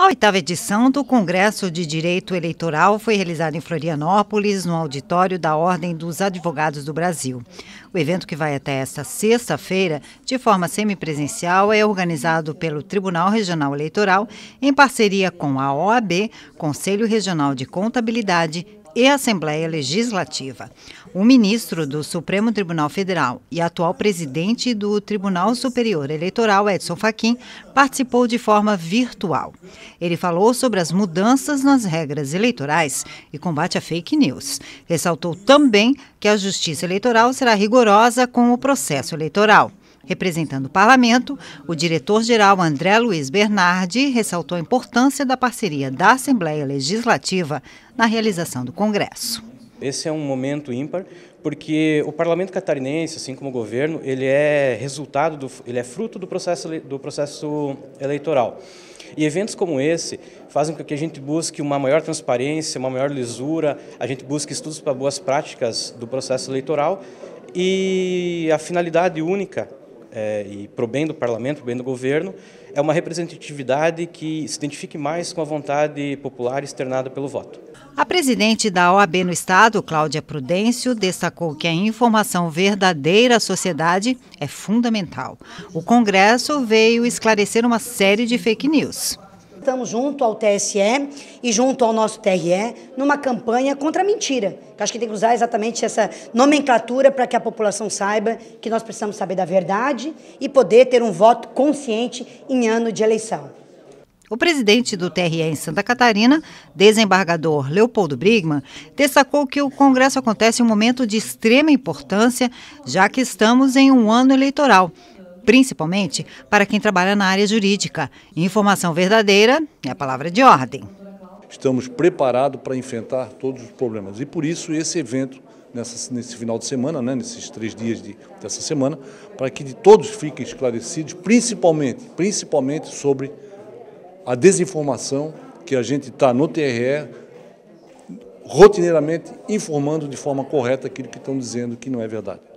A oitava edição do Congresso de Direito Eleitoral foi realizada em Florianópolis, no auditório da Ordem dos Advogados do Brasil. O evento, que vai até esta sexta-feira, de forma semipresencial, é organizado pelo Tribunal Regional Eleitoral em parceria com a OAB, Conselho Regional de Contabilidade e Assembleia Legislativa. O ministro do Supremo Tribunal Federal e atual presidente do Tribunal Superior Eleitoral, Edson Fachin, participou de forma virtual. Ele falou sobre as mudanças nas regras eleitorais e combate a fake news. Ressaltou também que a Justiça Eleitoral será rigorosa com o processo eleitoral. Representando o parlamento, o diretor-geral André Luiz Bernardi ressaltou a importância da parceria da Assembleia Legislativa na realização do Congresso. Esse é um momento ímpar, porque o parlamento catarinense, assim como o governo, ele é resultado, do, ele é fruto do processo, do processo eleitoral. E eventos como esse fazem com que a gente busque uma maior transparência, uma maior lisura, a gente busque estudos para boas práticas do processo eleitoral e a finalidade única é, e para o bem do parlamento, para o bem do governo, é uma representatividade que se identifique mais com a vontade popular externada pelo voto. A presidente da OAB no Estado, Cláudia Prudêncio, destacou que a informação verdadeira à sociedade é fundamental. O Congresso veio esclarecer uma série de fake news. Estamos junto ao TSE e junto ao nosso TRE numa campanha contra a mentira. Eu acho que tem que usar exatamente essa nomenclatura para que a população saiba que nós precisamos saber da verdade e poder ter um voto consciente em ano de eleição. O presidente do TRE em Santa Catarina, desembargador Leopoldo Brigman, destacou que o Congresso acontece em um momento de extrema importância, já que estamos em um ano eleitoral principalmente para quem trabalha na área jurídica. Informação verdadeira é a palavra de ordem. Estamos preparados para enfrentar todos os problemas e por isso esse evento nessa, nesse final de semana, né, nesses três dias de, dessa semana, para que de todos fiquem esclarecidos, principalmente, principalmente sobre a desinformação que a gente está no TRE rotineiramente informando de forma correta aquilo que estão dizendo que não é verdade.